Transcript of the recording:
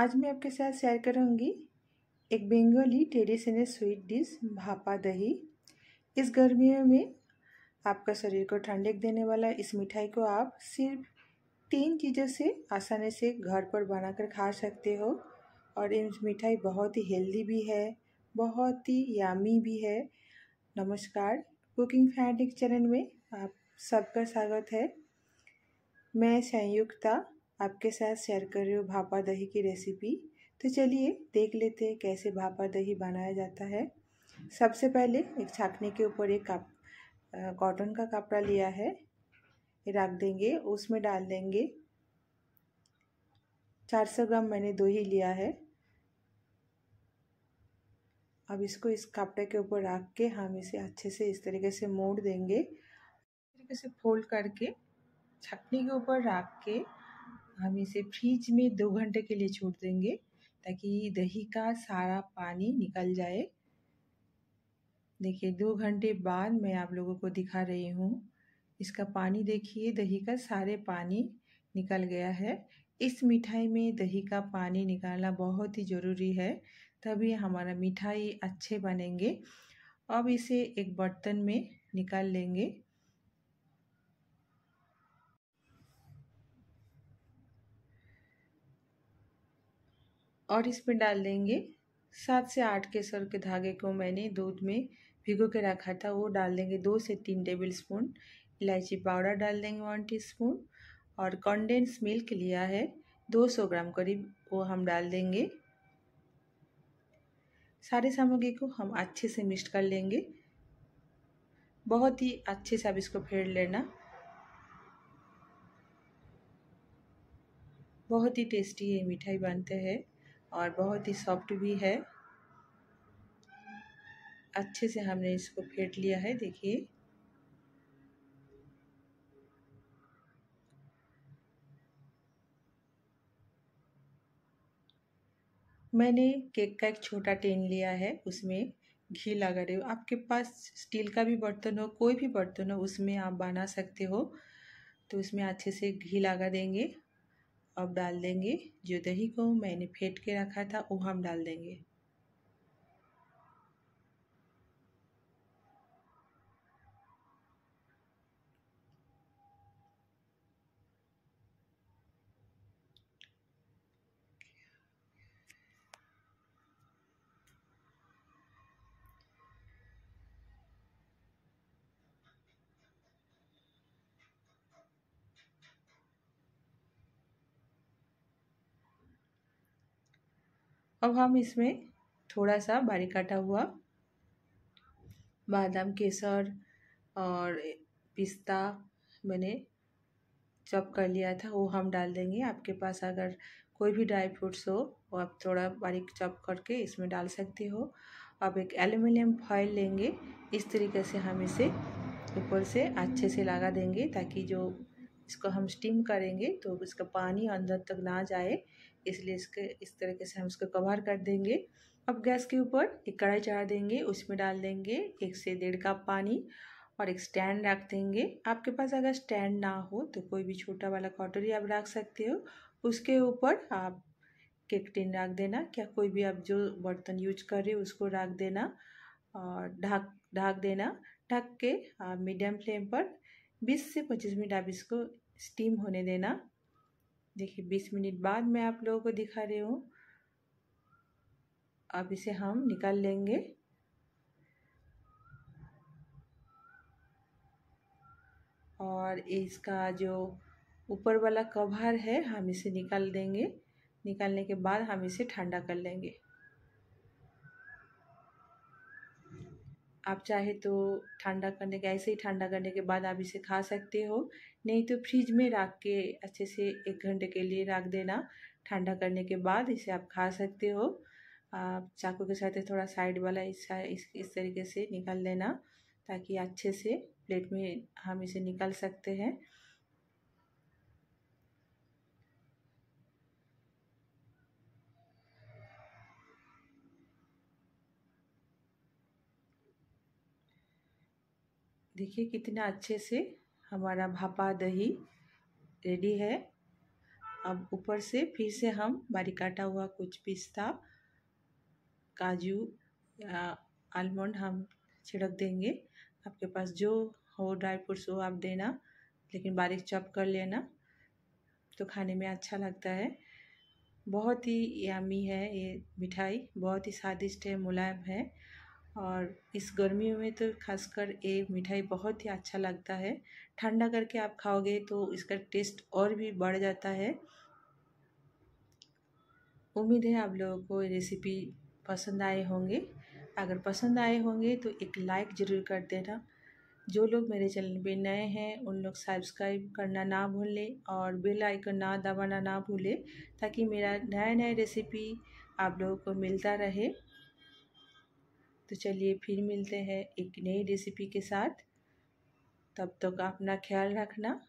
आज मैं आपके साथ शेयर करूँगी एक Bengali traditional sweet dish bhapa dahi इस गर्मियों में आपका शरीर को ठंडक देने वाला इस मिठाई को आप सिर्फ तीन चीज़ों से आसानी से घर पर बनाकर खा सकते हो और ये मिठाई बहुत ही हेल्दी भी है बहुत ही यामी भी है नमस्कार कुकिंग फैंडिक चैनल में आप सबका स्वागत है मैं संयुक्ता आपके साथ शेयर कर रही हूँ भापा दही की रेसिपी तो चलिए देख लेते हैं कैसे भापा दही बनाया जाता है सबसे पहले एक छाकने के ऊपर एक कप कॉटन का कपड़ा लिया है रख देंगे उसमें डाल देंगे चार सौ ग्राम मैंने दो ही लिया है अब इसको इस कपड़े के ऊपर रख के हम इसे अच्छे से इस तरीके से मोड़ देंगे इस तरीके से फोल्ड करके छकनी के ऊपर रख के हम इसे फ्रिज में दो घंटे के लिए छोड़ देंगे ताकि दही का सारा पानी निकल जाए देखिए दो घंटे बाद मैं आप लोगों को दिखा रही हूँ इसका पानी देखिए दही का सारे पानी निकल गया है इस मिठाई में दही का पानी निकालना बहुत ही ज़रूरी है तभी हमारा मिठाई अच्छे बनेंगे अब इसे एक बर्तन में निकाल लेंगे और इसमें डाल देंगे सात से आठ के सर के धागे को मैंने दूध में भिगो के रखा था वो डाल देंगे दो से तीन टेबल स्पून इलायची पाउडर डाल देंगे वन टीस्पून और कंडेंस मिल्क लिया है 200 ग्राम करीब वो हम डाल देंगे सारी सामग्री को हम अच्छे से मिक्स कर लेंगे बहुत ही अच्छे से आप इसको फेर लेना बहुत ही टेस्टी ये मिठाई बनते हैं और बहुत ही सॉफ्ट भी है अच्छे से हमने इसको फेंट लिया है देखिए मैंने केक का एक छोटा टेन लिया है उसमें घी लगा रही हो आपके पास स्टील का भी बर्तन हो कोई भी बर्तन हो उसमें आप बना सकते हो तो उसमें अच्छे से घी लगा देंगे अब डाल देंगे जो दही को मैंने फेंट के रखा था वो हम डाल देंगे अब हम इसमें थोड़ा सा बारीक काटा हुआ बादाम केसर और पिस्ता मैंने चॉप कर लिया था वो हम डाल देंगे आपके पास अगर कोई भी ड्राई फ्रूट्स हो वो आप थोड़ा बारीक चॉप करके इसमें डाल सकते हो अब एक एल्यूमिनियम फॉइल लेंगे इस तरीके से हम इसे ऊपर से अच्छे से लगा देंगे ताकि जो इसको हम स्टीम करेंगे तो इसका पानी अंदर तक ना जाए इसलिए इसके इस तरीके से हम इसको कवर कर देंगे अब गैस के ऊपर एक कढ़ाई चढ़ा देंगे उसमें डाल देंगे एक से डेढ़ कप पानी और एक स्टैंड रख देंगे आपके पास अगर स्टैंड ना हो तो कोई भी छोटा वाला कटोरी आप रख सकते हो उसके ऊपर आप केक टिन रख देना क्या कोई भी आप जो बर्तन यूज कर रहे हो उसको रख देना और ढक ढक देना ढक के आप मीडियम फ्लेम पर 20 से 25 मिनट आप इसको स्टीम होने देना देखिए बीस मिनट बाद मैं आप लोगों को दिखा रही हूँ अब इसे हम निकाल लेंगे और इसका जो ऊपर वाला कवर है हम इसे निकाल देंगे निकालने के बाद हम इसे ठंडा कर लेंगे आप चाहे तो ठंडा करने के ऐसे ही ठंडा करने के बाद आप इसे खा सकते हो नहीं तो फ्रिज में रख के अच्छे से एक घंटे के लिए रख देना ठंडा करने के बाद इसे आप खा सकते हो आप चाकू के साथ थोड़ा साइड वाला इस इस तरीके से निकाल लेना ताकि अच्छे से प्लेट में हम इसे निकाल सकते हैं देखिए कितना अच्छे से हमारा भापा दही रेडी है अब ऊपर से फिर से हम बारीक काटा हुआ कुछ पिस्ता काजू या आलमंड हम छिड़क देंगे आपके पास जो हो ड्राई फ्रूट्स हो आप देना लेकिन बारीक चॉप कर लेना तो खाने में अच्छा लगता है बहुत ही यामी है ये मिठाई बहुत ही स्वादिष्ट है मुलायम है और इस गर्मियों में तो खासकर ये मिठाई बहुत ही अच्छा लगता है ठंडा करके आप खाओगे तो इसका टेस्ट और भी बढ़ जाता है उम्मीद है आप लोगों को रेसिपी पसंद आए होंगे अगर पसंद आए होंगे तो एक लाइक ज़रूर कर देना जो लोग मेरे चैनल पे नए हैं उन लोग सब्सक्राइब करना ना भूलें और बेल आइकन ना दबाना ना भूलें ताकि मेरा नया नया रेसिपी आप लोगों को मिलता रहे तो चलिए फिर मिलते हैं एक नई रेसिपी के साथ तब तक तो अपना ख्याल रखना